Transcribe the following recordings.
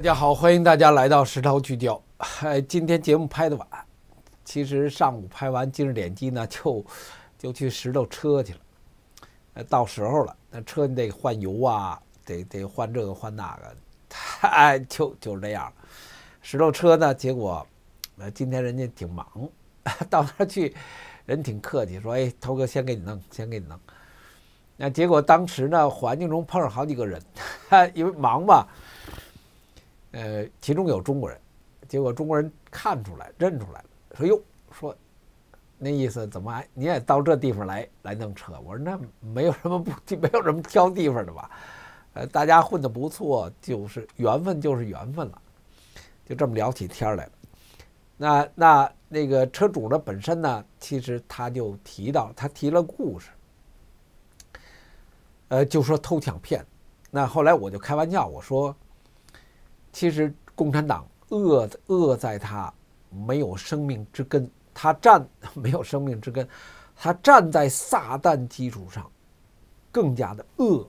大家好，欢迎大家来到石头聚焦。哎，今天节目拍的晚，其实上午拍完今日点击呢，就就去石头车去了。那到时候了，那车你得换油啊，得得换这个换那个，哎，就就是这样。石头车呢，结果呃今天人家挺忙，到那儿去，人挺客气，说哎涛哥先给你弄，先给你弄。那结果当时呢，环境中碰上好几个人，因为忙嘛。呃，其中有中国人，结果中国人看出来，认出来了，说哟，说，那意思怎么你也到这地方来来弄车？我说那没有什么不没有什么挑地方的吧，呃，大家混的不错，就是缘分就是缘分了，就这么聊起天来了。那那那个车主呢，本身呢，其实他就提到他提了故事，呃，就说偷抢骗。那后来我就开玩笑，我说。其实共产党恶恶在他没有生命之根，他站没有生命之根，他站在撒旦基础上，更加的恶。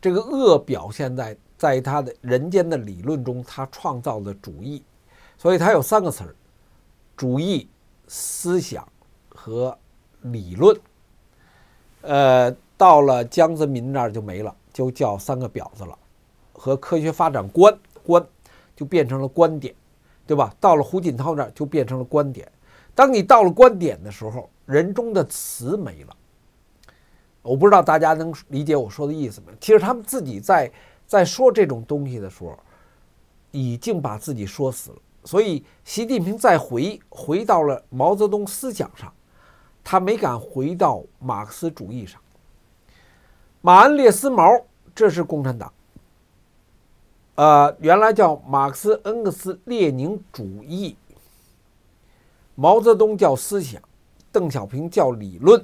这个恶表现在在他的人间的理论中，他创造的主义，所以他有三个词儿：主义、思想和理论。呃，到了江泽民那儿就没了，就叫三个婊子了。和科学发展观观就变成了观点，对吧？到了胡锦涛那儿就变成了观点。当你到了观点的时候，人中的词没了。我不知道大家能理解我说的意思没？其实他们自己在在说这种东西的时候，已经把自己说死了。所以习近平再回回到了毛泽东思想上，他没敢回到马克思主义上。马恩列斯毛，这是共产党。呃，原来叫马克思恩格斯列宁主义，毛泽东叫思想，邓小平叫理论，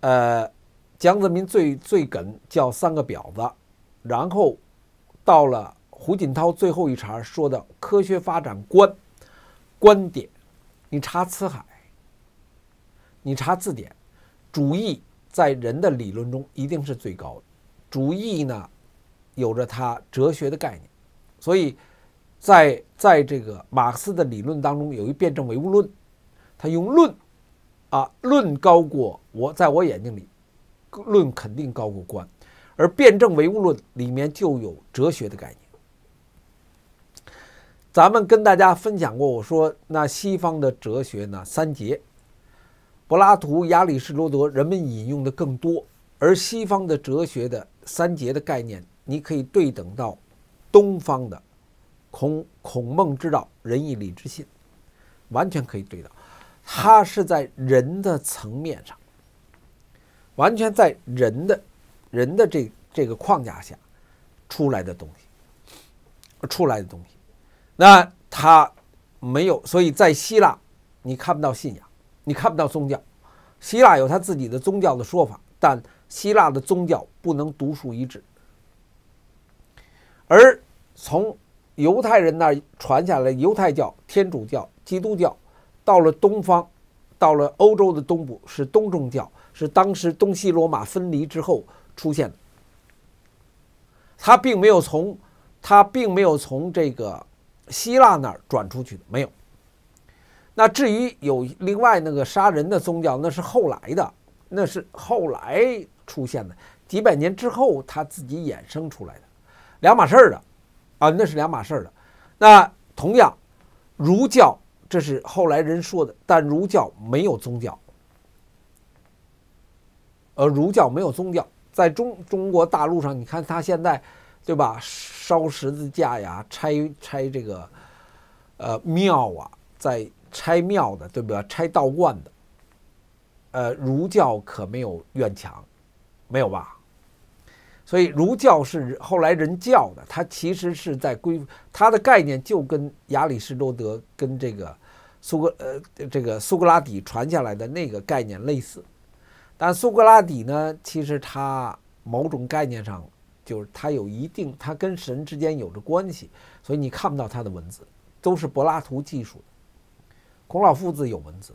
呃，江泽民最最梗叫三个婊子，然后到了胡锦涛最后一茬说的科学发展观观点，你查辞海，你查字典，主义在人的理论中一定是最高的，主义呢？有着它哲学的概念，所以，在在这个马克思的理论当中，有一辩证唯物论，他用“论”啊，“论”高过我，在我眼睛里，“论”肯定高过“观”，而辩证唯物论里面就有哲学的概念。咱们跟大家分享过，我说那西方的哲学呢，三杰：柏拉图、亚里士多德，人们引用的更多。而西方的哲学的三杰的概念。你可以对等到东方的孔孔孟之道、仁义礼智信，完全可以对到。它是在人的层面上，完全在人的人的这这个框架下出来的东西，出来的东西。那它没有，所以在希腊你看不到信仰，你看不到宗教。希腊有他自己的宗教的说法，但希腊的宗教不能独树一帜。而从犹太人那儿传下来，犹太教、天主教、基督教，到了东方，到了欧洲的东部是东正教，是当时东西罗马分离之后出现的。他并没有从，他并没有从这个希腊那儿转出去的，没有。那至于有另外那个杀人的宗教，那是后来的，那是后来出现的，几百年之后他自己衍生出来的。两码事儿的，啊，那是两码事儿的。那同样，儒教这是后来人说的，但儒教没有宗教。呃，儒教没有宗教，在中中国大陆上，你看他现在，对吧？烧十字架呀，拆拆这个，呃，庙啊，在拆庙的，对不对？拆道观的，呃，儒教可没有院墙，没有吧？所以儒教是后来人教的，它其实是在规，它的概念就跟亚里士多德跟这个苏格呃这个苏格拉底传下来的那个概念类似，但苏格拉底呢，其实他某种概念上就是他有一定，他跟神之间有着关系，所以你看不到他的文字，都是柏拉图技术的。孔老夫子有文字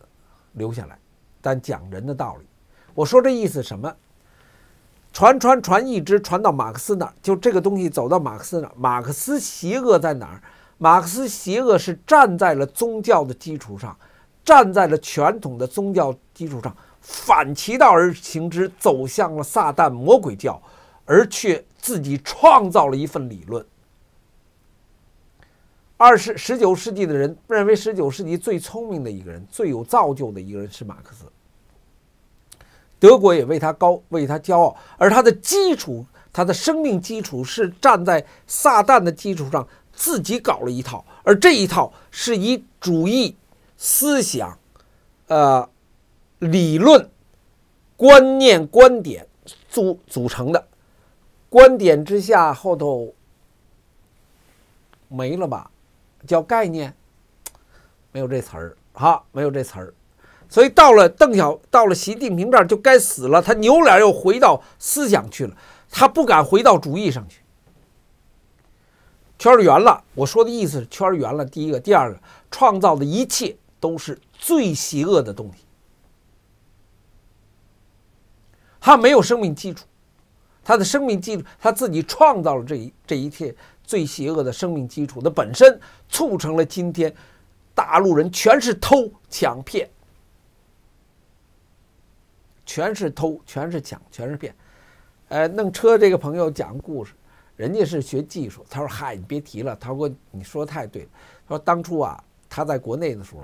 留下来，但讲人的道理。我说这意思什么？传传传，一直传到马克思那儿。就这个东西走到马克思那儿。马克思邪恶在哪儿？马克思邪恶是站在了宗教的基础上，站在了传统的宗教基础上，反其道而行之，走向了撒旦魔鬼教，而却自己创造了一份理论。二十十九世纪的人认为，十九世纪最聪明的一个人、最有造就的一个人是马克思。德国也为他高为他骄傲，而他的基础，他的生命基础是站在撒旦的基础上自己搞了一套，而这一套是以主义思想，呃，理论、观念、观点组组成的。观点之下后头没了吧？叫概念？没有这词儿，哈，没有这词儿。所以到了邓小，到了习近平这儿就该死了。他扭脸又回到思想去了，他不敢回到主义上去。圈圆了，我说的意思是圈圆了。第一个，第二个，创造的一切都是最邪恶的东西，他没有生命基础，他的生命基础他自己创造了这一这一切最邪恶的生命基础的本身，促成了今天大陆人全是偷抢骗。全是偷，全是抢，全是骗。呃，弄车这个朋友讲故事，人家是学技术。他说：“嗨，你别提了。”他说：“哥，你说的太对了。”他说：“当初啊，他在国内的时候，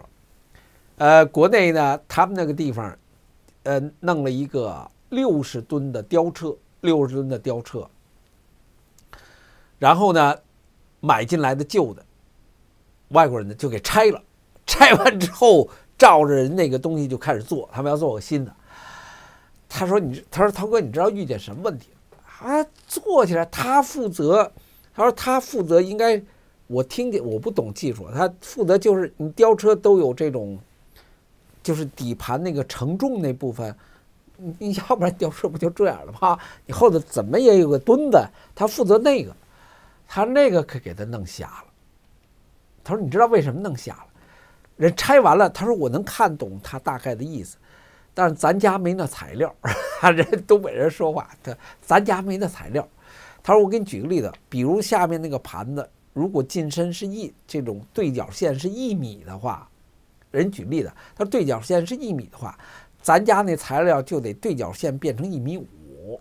呃，国内呢，他们那个地方，呃，弄了一个六十吨的吊车，六十吨的吊车。然后呢，买进来的旧的，外国人呢就给拆了，拆完之后照着人那个东西就开始做，他们要做个新的。”他说：“你，他说涛哥，你知道遇见什么问题他啊，坐起来，他负责。他说他负责应该，我听听，我不懂技术。他负责就是你吊车都有这种，就是底盘那个承重那部分，你要不然吊车不就这样了吗？你后头怎么也有个墩子？他负责那个，他那个可给他弄瞎了。他说你知道为什么弄瞎了？人拆完了，他说我能看懂他大概的意思。”但是咱家没那材料，人东北人说话，他咱家没那材料。他说我给你举个例子，比如下面那个盘子，如果进深是一这种对角线是一米的话，人举例子，他说对角线是一米的话，咱家那材料就得对角线变成一米五，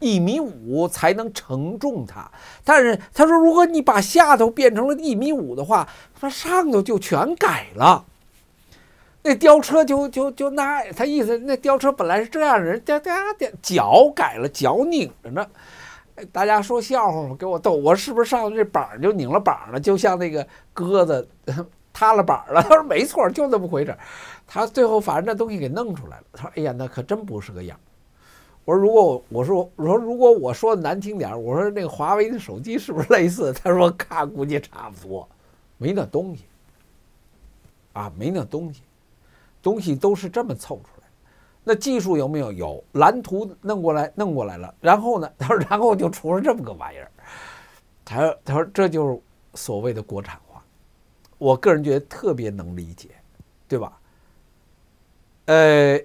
一米五才能承重它。但是他说，如果你把下头变成了一米五的话，那上头就全改了。那吊车就就就那，他意思那吊车本来是这样人，嗲家家脚改了，脚拧着呢。大家说笑话嘛，给我逗。我是不是上了这板就拧了板了？就像那个鸽子 塌了板了。他说没错，就那么回事。他最后反正这东西给弄出来了。他说哎呀，那可真不是个样。我说如果我我说我说如果我说的难听点，我说那个华为的手机是不是类似？他说 看估计差不多，没那东西啊，没那东西。东西都是这么凑出来，那技术有没有？有蓝图弄过来，弄过来了。然后呢？他说，然后就出了这么个玩意儿。他他说这就是所谓的国产化。我个人觉得特别能理解，对吧？呃，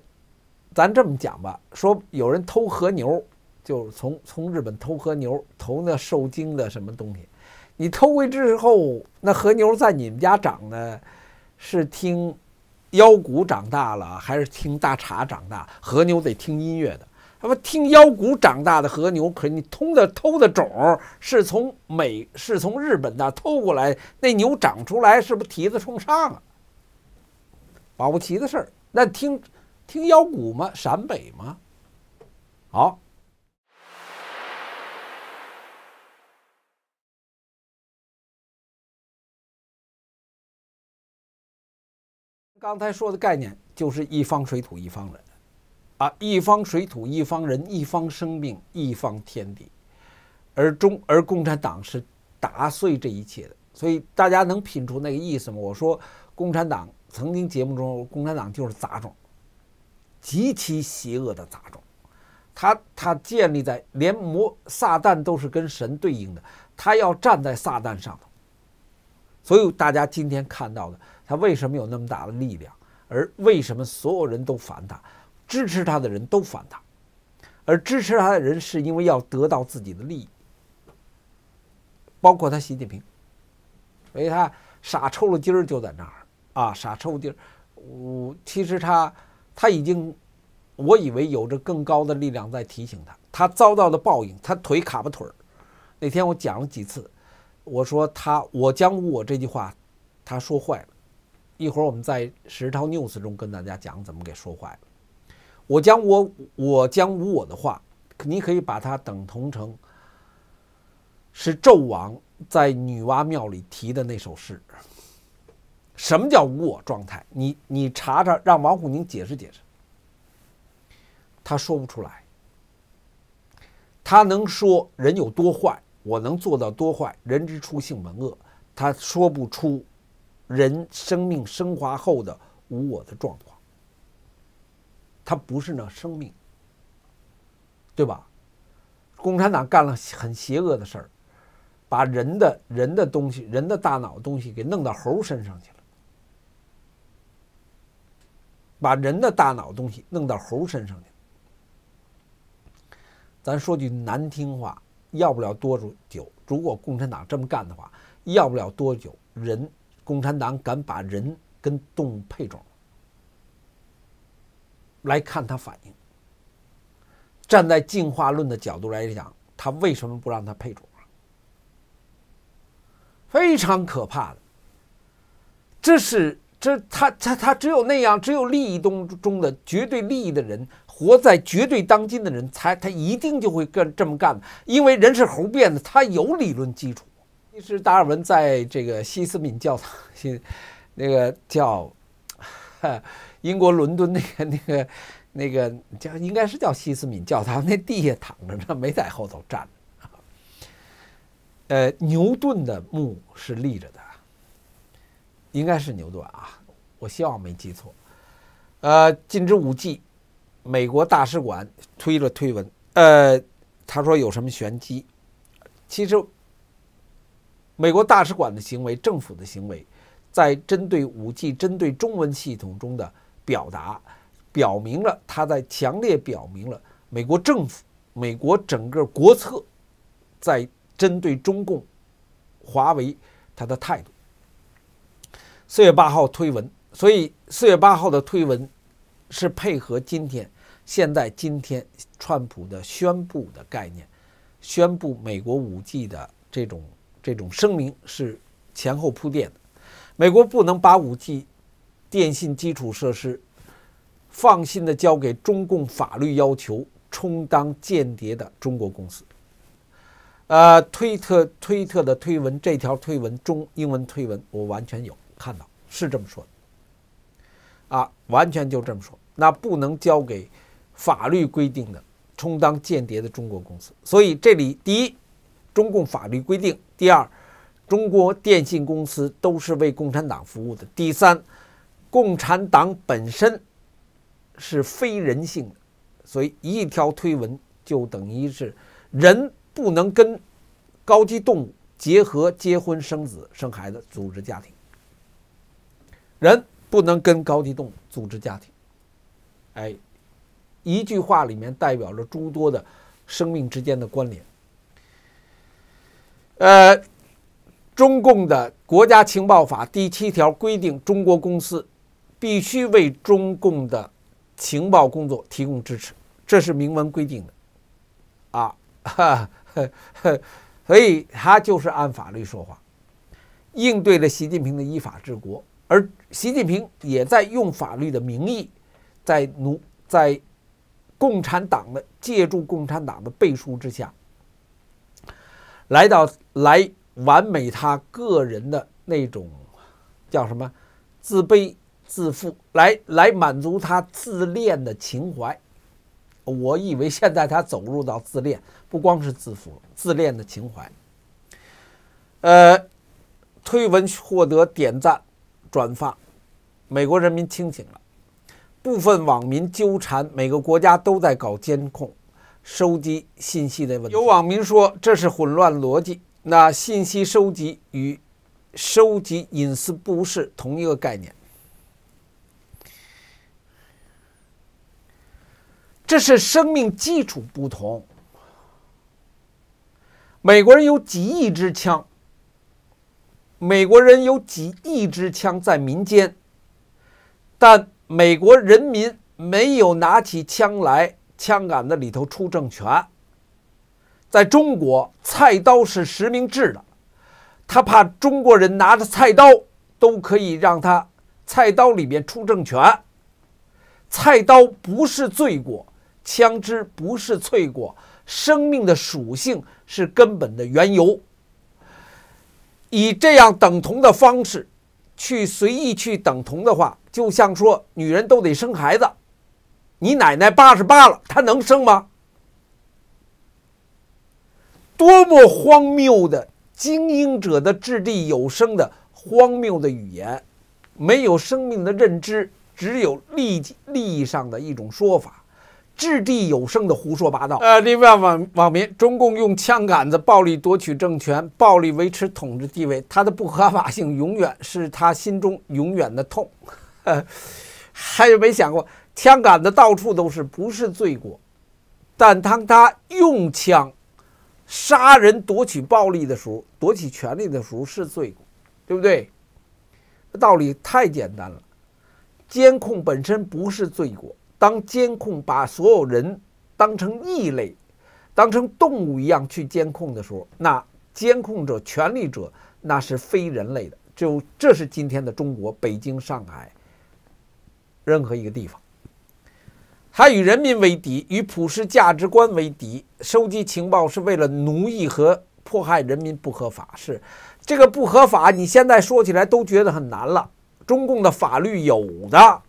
咱这么讲吧，说有人偷和牛，就是从从日本偷和牛，偷那受精的什么东西。你偷回之后，那和牛在你们家长的，是听。腰鼓长大了还是听大碴长大？和牛得听音乐的，他妈听腰鼓长大的和牛，可是你通的偷的种是从美是从日本那偷过来，那牛长出来是不是蹄子冲上啊？保不齐的事儿。那听听腰鼓吗？陕北吗？好。刚才说的概念就是一方水土一方人，啊，一方水土一方人，一方生命一方天地，而中而共产党是打碎这一切的，所以大家能品出那个意思吗？我说共产党曾经节目中，共产党就是杂种，极其邪恶的杂种，他他建立在连魔撒旦都是跟神对应的，他要站在撒旦上头，所以大家今天看到的。他为什么有那么大的力量？而为什么所有人都烦他？支持他的人都烦他，而支持他的人是因为要得到自己的利益，包括他习近平，所以他傻抽了筋儿就在那儿啊，傻抽筋儿。我其实他他已经，我以为有着更高的力量在提醒他，他遭到的报应，他腿卡巴腿儿。那天我讲了几次，我说他我将无我这句话，他说坏了。一会儿我们在实操 news 中跟大家讲怎么给说坏我将我我将无我的话，你可以把它等同成是纣王在女娲庙里提的那首诗。什么叫无我状态？你你查查，让王沪宁解释解释。他说不出来。他能说人有多坏，我能做到多坏。人之初性本恶，他说不出。人生命升华后的无我的状况，它不是那生命，对吧？共产党干了很邪恶的事儿，把人的、人的东西、人的大脑东西给弄到猴身上去了，把人的大脑东西弄到猴身上去。咱说句难听话，要不了多久，如果共产党这么干的话，要不了多久，人。共产党敢把人跟动物配种，来看他反应。站在进化论的角度来讲，他为什么不让他配种？非常可怕的，这是这他他他只有那样，只有利益中中的绝对利益的人，活在绝对当今的人才，他一定就会干这么干，因为人是猴变的，他有理论基础。是达尔文在这个西斯敏教堂，新那个叫英国伦敦那个那个那个叫应该是叫西斯敏教堂，那地下躺着呢，没在后头站。呃，牛顿的墓是立着的，应该是牛顿啊，我希望没记错。呃，禁止武器，美国大使馆推了推文，呃，他说有什么玄机？其实。美国大使馆的行为，政府的行为，在针对五 G、针对中文系统中的表达，表明了他在强烈表明了美国政府、美国整个国策在针对中共、华为他的态度。四月八号推文，所以四月八号的推文是配合今天、现在今天川普的宣布的概念，宣布美国五 G 的这种。这种声明是前后铺垫的，美国不能把 5G 电信基础设施放心的交给中共法律要求充当间谍的中国公司。呃，推特推特的推文，这条推文中英文推文我完全有看到，是这么说的啊，完全就这么说，那不能交给法律规定的充当间谍的中国公司。所以这里第一，中共法律规定。第二，中国电信公司都是为共产党服务的。第三，共产党本身是非人性的，所以一条推文就等于是人不能跟高级动物结合、结婚、生子、生孩子、组织家庭。人不能跟高级动物组织家庭。哎，一句话里面代表着诸多的生命之间的关联。呃，中共的国家情报法第七条规定，中国公司必须为中共的情报工作提供支持，这是明文规定的啊，所以他就是按法律说话，应对了习近平的依法治国，而习近平也在用法律的名义，在奴在共产党的借助共产党的背书之下。来到来完美他个人的那种叫什么自卑自负来来满足他自恋的情怀，我以为现在他走入到自恋，不光是自负，自恋的情怀。呃，推文获得点赞转发，美国人民清醒了，部分网民纠缠每个国家都在搞监控。收集信息的问题。有网民说这是混乱逻辑。那信息收集与收集隐私不是同一个概念。这是生命基础不同。美国人有几亿支枪，美国人有几亿支枪在民间，但美国人民没有拿起枪来。枪杆子里头出政权，在中国菜刀是实名制的，他怕中国人拿着菜刀都可以让他菜刀里面出政权。菜刀不是罪过，枪支不是罪过，生命的属性是根本的缘由。以这样等同的方式去随意去等同的话，就像说女人都得生孩子。你奶奶八十八了，她能生吗？多么荒谬的精英者的掷地有声的荒谬的语言，没有生命的认知，只有利利益上的一种说法，掷地有声的胡说八道。呃，另外网网民，中共用枪杆子暴力夺取政权，暴力维持统治地位，它的不合法性永远是他心中永远的痛。呃，还有没想过？枪杆子到处都是，不是罪过，但当他用枪杀人、夺取暴力的时候、夺取权利的时候，是罪过，对不对？这道理太简单了。监控本身不是罪过，当监控把所有人当成异类、当成动物一样去监控的时候，那监控者、权力者，那是非人类的。就这是今天的中国，北京、上海，任何一个地方。他与人民为敌，与普世价值观为敌。收集情报是为了奴役和迫害人民，不合法是这个不合法。你现在说起来都觉得很难了。中共的法律有的，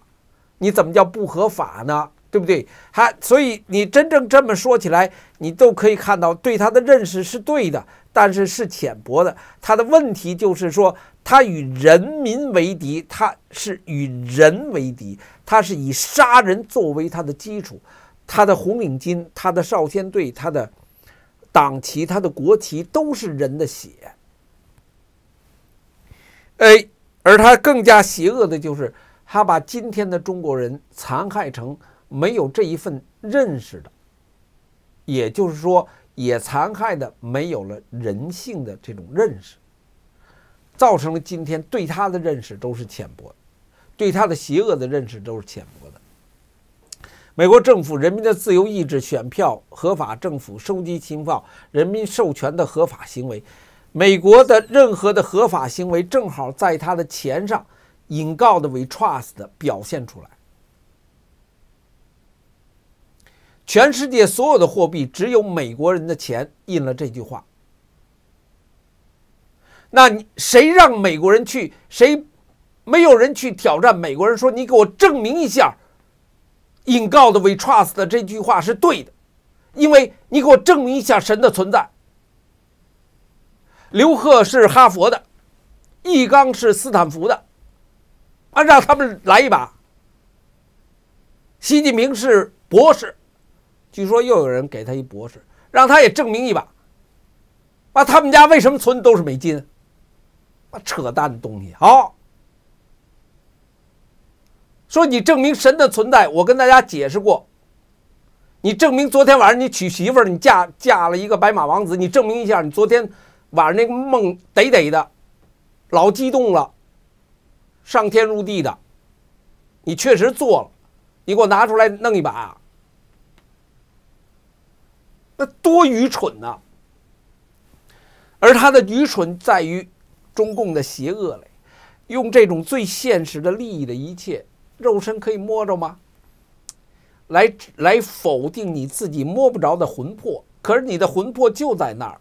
你怎么叫不合法呢？对不对？他所以你真正这么说起来，你都可以看到对他的认识是对的，但是是浅薄的。他的问题就是说，他与人民为敌，他是与人为敌，他是以杀人作为他的基础。他的红领巾、他的少先队、他的党旗、他的国旗都是人的血。哎，而他更加邪恶的就是，他把今天的中国人残害成。没有这一份认识的，也就是说，也残害的没有了人性的这种认识，造成了今天对他的认识都是浅薄的，对他的邪恶的认识都是浅薄的。美国政府、人民的自由意志、选票、合法政府收集情报、人民授权的合法行为，美国的任何的合法行为，正好在他的钱上引告的为 we trust 表现出来。全世界所有的货币，只有美国人的钱印了这句话。那你谁让美国人去？谁没有人去挑战美国人说：“你给我证明一下，in God we trust 的这句话是对的，因为你给我证明一下神的存在。”刘贺是哈佛的，易纲是斯坦福的，啊，让他们来一把。习近平是博士。据说又有人给他一博士，让他也证明一把。啊，他们家为什么存都是美金？啊，扯淡的东西！好，说你证明神的存在，我跟大家解释过。你证明昨天晚上你娶媳妇儿，你嫁嫁了一个白马王子，你证明一下你昨天晚上那个梦，得得的，老激动了，上天入地的，你确实做了，你给我拿出来弄一把。那多愚蠢呐！而他的愚蠢在于，中共的邪恶嘞，用这种最现实的利益的一切肉身可以摸着吗？来来否定你自己摸不着的魂魄，可是你的魂魄就在那儿，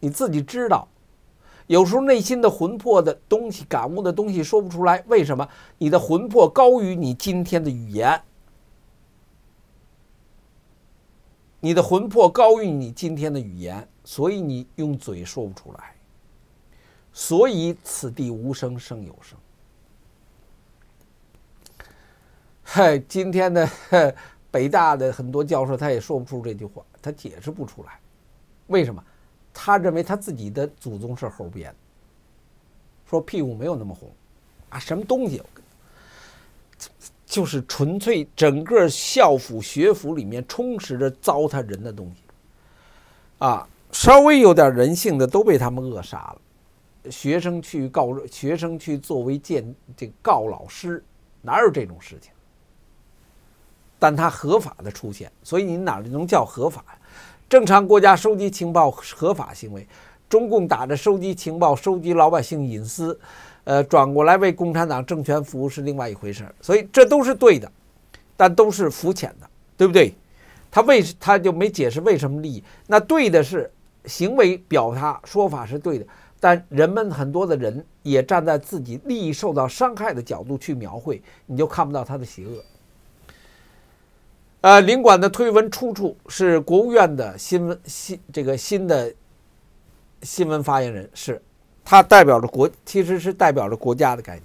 你自己知道。有时候内心的魂魄的东西、感悟的东西说不出来，为什么？你的魂魄高于你今天的语言。你的魂魄高于你今天的语言，所以你用嘴说不出来。所以此地无声胜有声。嗨，今天的北大的很多教授他也说不出这句话，他解释不出来。为什么？他认为他自己的祖宗是变的，说屁股没有那么红，啊，什么东西？就是纯粹整个校府学府里面充斥着糟蹋人的东西，啊，稍微有点人性的都被他们扼杀了。学生去告学生去作为见这告老师，哪有这种事情？但他合法的出现，所以你哪能叫合法正常国家收集情报合法行为，中共打着收集情报、收集老百姓隐私。呃，转过来为共产党政权服务是另外一回事，所以这都是对的，但都是肤浅的，对不对？他为他就没解释为什么利益？那对的是行为、表达、说法是对的，但人们很多的人也站在自己利益受到伤害的角度去描绘，你就看不到他的邪恶。呃，领馆的推文出处是国务院的新闻新这个新的新闻发言人是。它代表着国，其实是代表着国家的概念。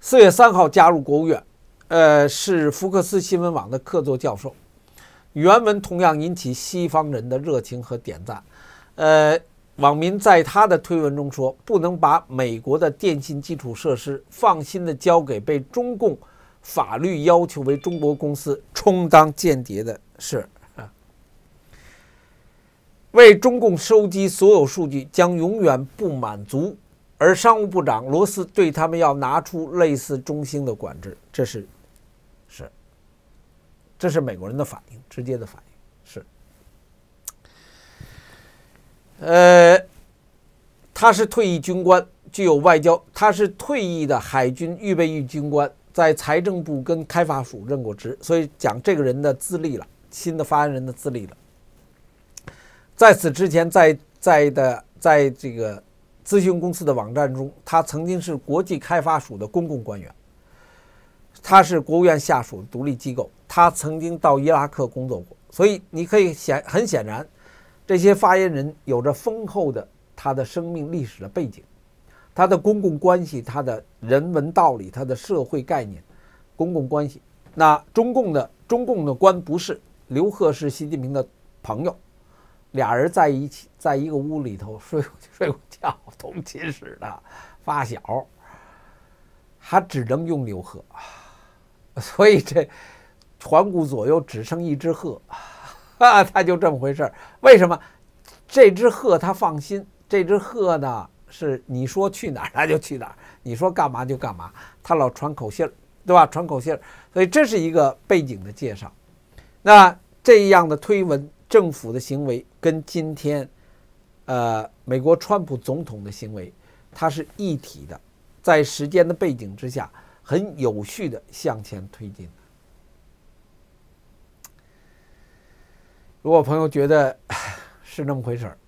四月三号加入国务院，呃，是福克斯新闻网的客座教授。原文同样引起西方人的热情和点赞。呃，网民在他的推文中说：“不能把美国的电信基础设施放心的交给被中共法律要求为中国公司充当间谍的是。”为中共收集所有数据将永远不满足，而商务部长罗斯对他们要拿出类似中兴的管制，这是是，这是美国人的反应，直接的反应是，呃，他是退役军官，具有外交，他是退役的海军预备役军官，在财政部跟开发署任过职，所以讲这个人的资历了，新的发言人的资历了。在此之前，在在的，在这个咨询公司的网站中，他曾经是国际开发署的公共官员。他是国务院下属独立机构，他曾经到伊拉克工作过。所以你可以显很显然，这些发言人有着丰厚的他的生命历史的背景，他的公共关系，他的人文道理，他的社会概念，公共关系。那中共的中共的官不是刘贺，是习近平的朋友。俩人在一起，在一个屋里头睡睡午觉，同寝室的发小，他只能用牛鹤，所以这环顾左右只剩一只鹤，啊，他就这么回事儿。为什么这只鹤他放心？这只鹤呢是你说去哪儿他就去哪儿，你说干嘛就干嘛，他老传口信儿，对吧？传口信儿，所以这是一个背景的介绍。那这样的推文。政府的行为跟今天，呃，美国川普总统的行为，它是一体的，在时间的背景之下，很有序的向前推进。如果朋友觉得 是那么回事儿，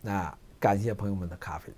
那感谢朋友们的咖啡。